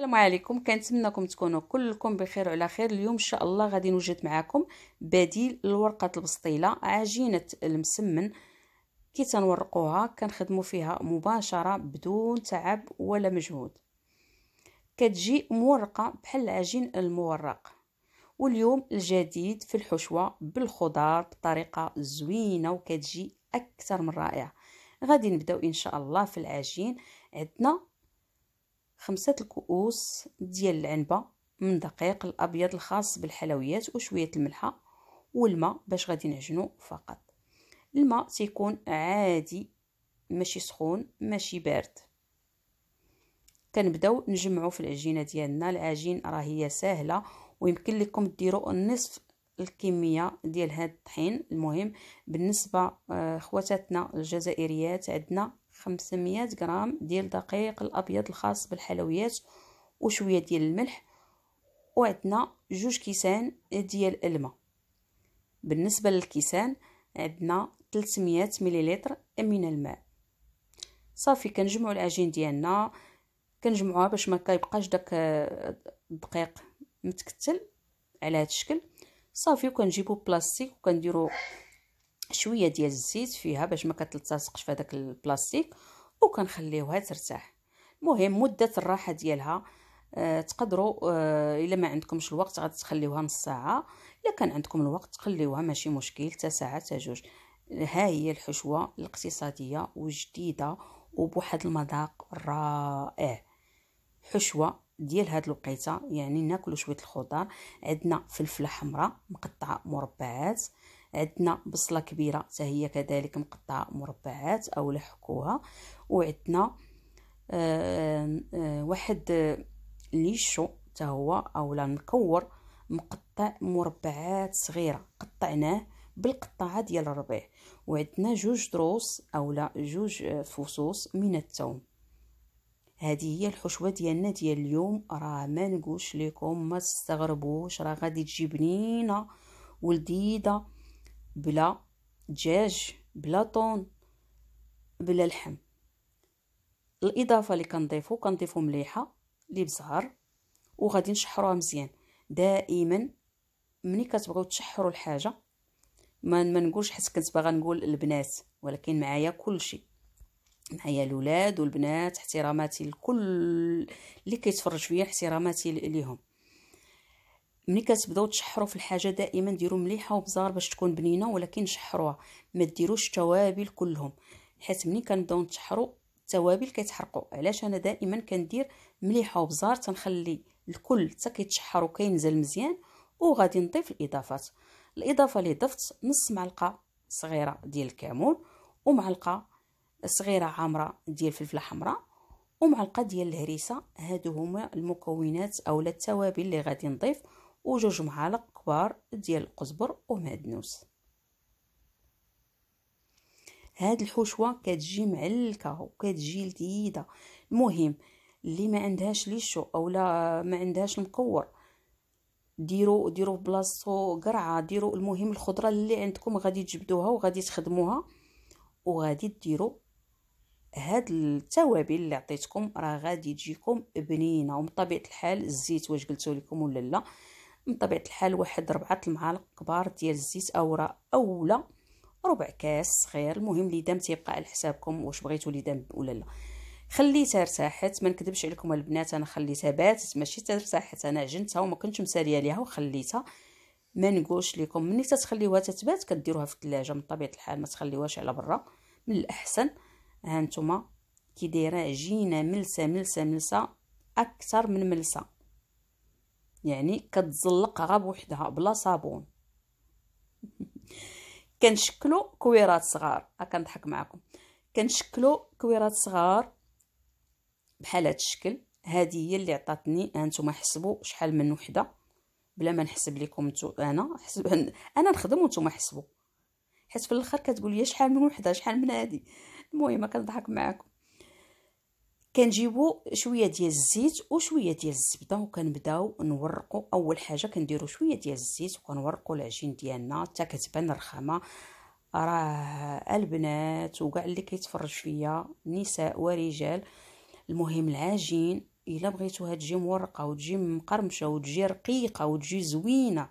السلام عليكم كنتمنىكم تكونوا كلكم بخير وعلى خير اليوم ان شاء الله غادي نوجد معكم بديل لورقه البسطيله عجينه المسمن كي تنورقوها كنخدموا فيها مباشره بدون تعب ولا مجهود كتجي مورقه بحال العجين المورق واليوم الجديد في الحشوه بالخضار بطريقه زوينه وكتجي اكثر من رائعه غادي نبداو ان شاء الله في العجين عندنا خمسة الكؤوس ديال العنبة من دقيق الأبيض الخاص بالحلويات وشوية الملحة والماء باش غادي نعجنو فقط الماء تيكون عادي ماشي سخون ماشي بارد كنبداو نجمعو في العجينه ديالنا العجين راه هي سهله ويمكن لكم ديرو نصف الكميه ديال هاد الطحين المهم بالنسبه آه، خواتاتنا الجزائريات عندنا 500 غرام ديال دقيق الابيض الخاص بالحلويات وشويه ديال الملح وعندنا جوج كيسان ديال الماء بالنسبه للكيسان عندنا 300 مليلتر من الماء صافي كنجمعوا العجين ديالنا كنجمعوها باش ما كيبقاش داك الدقيق متكتل على هذا الشكل صافي وكنجيبو بلاستيك وكنديرو شويه ديال الزيت فيها باش ما كتلتصقش في هذاك البلاستيك وكنخليوها ترتاح المهم مده الراحه ديالها آه تقدروا آه الا ما عندكمش الوقت غتخليوها نص ساعه الا كان عندكم الوقت خليوها ماشي مشكل حتى ساعه حتى جوج ها هي الحشوه الاقتصاديه وجديده وبواحد المذاق رائع حشوه ديال هاد الوقيته يعني ناكلو شويه الخضار عندنا فلفله حمراء مقطعه مربعات عندنا بصله كبيره حتى هي كذلك مقطعه مربعات او لحكوها وعندنا واحد ليشو حتى هو اولا مكور مقطع مربعات صغيره قطعناه بالقطاعه ديال الربيع وعندنا جوج دروس اولا جوج فصوص من الثوم هذه هي الحشوه ديالنا ديال اليوم راه ما نقولش لكم ما تستغربوش راه غادي تجي بنينه ولذيذه بلا دجاج بلا طون بلا لحم الاضافه اللي كنضيفو كنضيفو مليحه اللي بزهر وغادي نشحروها مزيان دائما ملي كتبغيو تشحروا الحاجه ما ما نقولش حيت كنت باغا نقول البنات ولكن معايا كلشي معايا الولاد والبنات احتراماتي لكل اللي كيتفرج فيا احتراماتي ليهم ملي كتبداو تشحروا في الحاجه دائما ديروا مليحه وبزار باش تكون بنينه ولكن شحروها ما ديروش التوابل كلهم حيت ملي كنبداو نتشحروا التوابل كيتحرقوا علاش انا دائما كندير مليحه وبزار تنخلي الكل حتى كيتشحر وكينزل مزيان وغادي نضيف الاضافات الاضافه اللي ضفت نص معلقه صغيره ديال الكمون ومعلقه صغيره عامره ديال الفلفله حمراء ومعلقه ديال الهريسه هادو هما المكونات اولا التوابل اللي غادي نضيف وجوج معالق كبار ديال القزبر ومعدنوس هاد الحشوه كتجي معلكه وكتجي لذيذه المهم اللي ما عندهاش ليشو اولا ما عندهاش المكور ديروا ديروا بلاصتو قرعه ديروا المهم الخضره اللي عندكم غادي تجبدوها وغادي تخدموها وغادي ديروا هاد التوابل اللي عطيتكم راه غادي تجيكم بنينه ومن طبيعه الحال الزيت واش قلتو لكم ولا لا من طبيعه الحال واحد ربعه المعالق كبار ديال الزيت اولا اولا ربع كاس صغير المهم دام تيبقى على حسابكم واش بغيتو دام ولا لا خليتها ارتاحت ما نكذبش عليكم البنات انا خليتها باتت ماشي ترتاحت انا عجنتها وما كنتش مساليه ليها وخليتها ما نقولش لكم ملي تتخليوها تتبات كديروها في الثلاجه من طبيعه الحال ما تخليوهاش على برا من الاحسن ها نتوما كي دايره عجينه ملسه ملسه ملسه اكثر من ملسه يعني كتزلق غا بوحدها بلا صابون كنشكلو كويرات صغار ها أه، كنضحك معكم كنشكلو كويرات صغار بحال هاد الشكل هذه هي اللي عطاتني هانتوما حسبوا شحال من وحده بلا ما نحسب لكم نتو انا حسب انا نخدم ونتوما حسبوا حيت في الاخر كتقول لي شحال من وحده شحال من هذه المهم كنضحك معاكم كنجيبو شويه ديال الزيت وشويه ديال الزبده وكنبداو نورقو اول حاجه كنديرو شويه ديال الزيت وكنورقو العجين ديالنا حتى كتبان الرخامه راه البنات وكاع اللي كيتفرج فيا نساء ورجال المهم العجين الا بغيتوها تجي مورقه وتجي مقرمشه وتجي رقيقه وتجي زوينه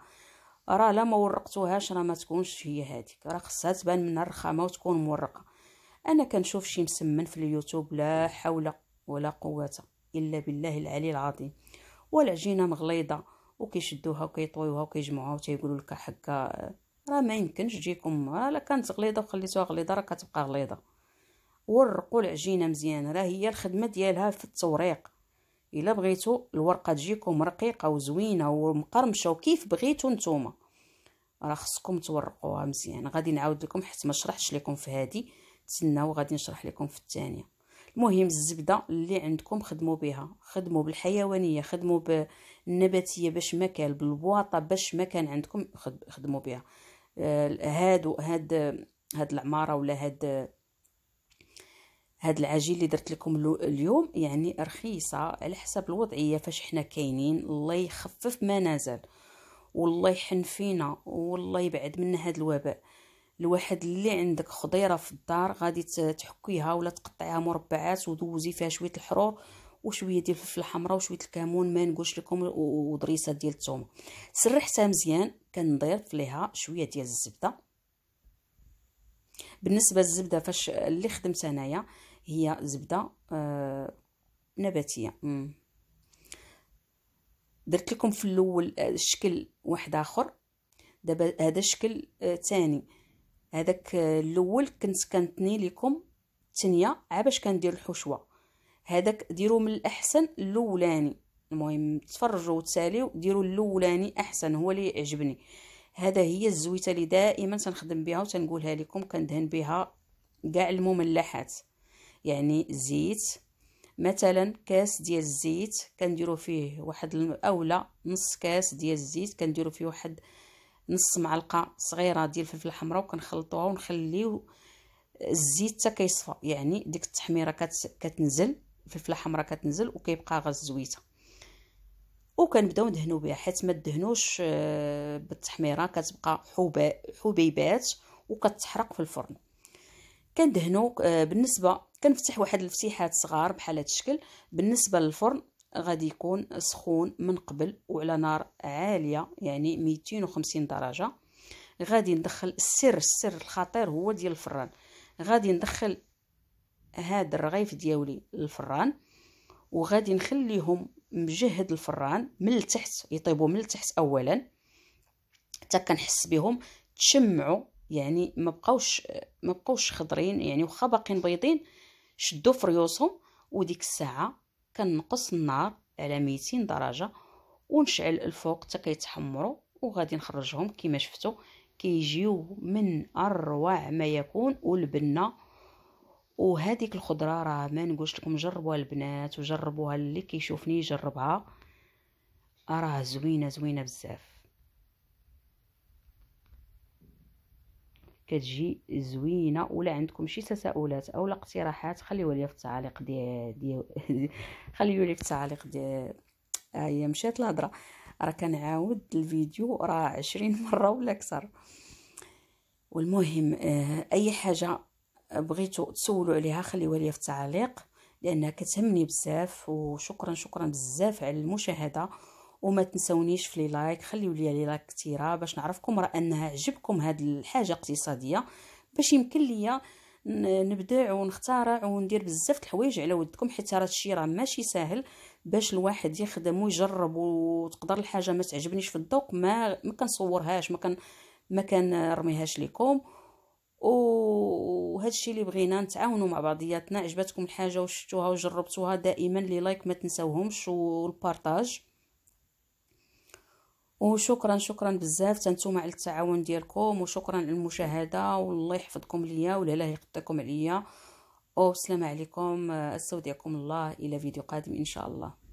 راه لا ما ورقتوهاش راه ما تكونش هي هذيك راه خصها تبان منها الرخامه وتكون مورقه انا كنشوف شي مسمن في اليوتيوب لا حول ولا قوة إلا بالله العلي العظيم والعجينة مغليضة وكيشدوها وكيطويوها وكيجمعوها وتيقولوا لك حكا راه ما يمكنش تجيكم راه لا كانت غليظه وخليتوها غليظه راه كتبقى غليظه ورقوا العجينه مزيان راه هي الخدمه ديالها في التوريق الا بغيتو الورقه تجيكم رقيقه وزوينه ومقرمشه وكيف بغيتو نتوما راه خصكم تورقوها مزيان غادي نعاود لكم حيت ما شرحتش لكم في هذه تسناو غادي نشرح لكم في الثانيه المهم الزبده اللي عندكم خدموا بها خدموا بالحيوانيه خدموا بالنباتيه باش ما كان بالبواطه باش ما كان عندكم خدموا بها آه، هادو هاد هاد العماره ولا هاد هاد العجين اللي درت لكم اليوم يعني رخيصه على حسب الوضعيه فاش حنا كاينين الله يخفف ما نزل والله يحن فينا والله يبعد منا هاد الوباء الواحد اللي عندك خضيره في الدار غادي تحكيها ولا تقطعيها مربعات ودوزي فيها شويه الحرور وشويه ديال الفلفله الحمراء وشويه الكمون ما نقولش لكم ودريسه ديال الثومه سرحتها مزيان كنضيف ليها شويه ديال الزبده بالنسبه للزبده فاش اللي خدمت انايا هي زبده آه نباتيه مم. درت لكم في الاول آه، شكل واحد اخر دابا هذا الشكل ثاني آه هذاك الاول كنت كنتني لكم الثانيه عا كندير الحشوه هذاك ديروا من الاحسن الاولاني المهم تفرجوا وتساليو ديروا الاولاني احسن هو اللي يعجبني هذا هي الزويته اللي دائما تنخدم بها وتنقولها لكم كندهن بها كاع المملحات يعني زيت مثلا كاس ديال الزيت كنديروا فيه واحد اولا نص كاس ديال الزيت كنديروا فيه واحد نص معلقه صغيره ديال الفلفل الحمراء وكنخلطوها ونخليو الزيت حتى كيصفى يعني ديك التحميره كت... كتنزل الفلفله الحمراء كتنزل وكيبقى غير الزويته وكنبداو ندهنو بها حيت ما دهنوش آه، بالتحميره كتبقى حبا حبيبات وكتحرق في الفرن كندهنو آه، بالنسبه كنفتح واحد الفتيحات صغار بحال هذا الشكل بالنسبه للفرن غادي يكون سخون من قبل وعلى نار عاليه يعني 250 درجه غادي ندخل السر السر الخطير هو ديال الفران غادي ندخل هاد الرغيف ديالي للفران وغادي نخليهم مجهد الفران من التحت يطيبوا من التحت اولا حتى كنحس بهم تشمعوا يعني ما بقاوش ما بقاوش خضرين يعني واخا باقيين بيضين شدوا فريوسهم وديك الساعه كنقص النار على 200 درجه ونشعل الفوق حتى كيتحمروا وغادي نخرجهم كما شفتوا كيجيو من اروع ما يكون والبنه وهذيك الخضره راه ما نقولش لكم جربوها البنات وجربوها اللي كيشوفني يجربها راه زوينه زوينه بزاف كتجي زوينه ولا عندكم شي تساؤلات اولا اقتراحات خليوها لي في التعليق ديال دي لي في التعليق ديال آه، هي مشات الهضره راه كنعاود الفيديو راه عشرين مره ولا اكثر والمهم آه، اي حاجه بغيتو تسولوا عليها خليوها لي في التعليق لانها كتهمني بزاف وشكرا شكرا بزاف على المشاهده وما تنسونيش في لي لايك خليو لي لي لايك كثيره باش نعرفكم راه انها عجبكم هاد الحاجه اقتصاديه باش يمكن ليا نبدع ونخترع وندير بزاف د الحوايج على ودكم حيت راه هادشي راه ماشي ساهل باش الواحد يخدم ويجرب وتقدر الحاجه ما تعجبنيش في الذوق ما ما كنصورهاش ما كان ما كنرميهاش ليكم الشيء اللي بغينا نتعاونوا مع بعضياتنا عجبتكم الحاجه وشفتوها وجربتوها دائما لي لايك ما تنساوهمش والبارطاج وشكرا شكرا بزاف تنتوما على التعاون ديالكم وشكرا على المشاهده والله يحفظكم ليا والله يقطعكم عليا والسلام عليكم استودعكم الله الى فيديو قادم ان شاء الله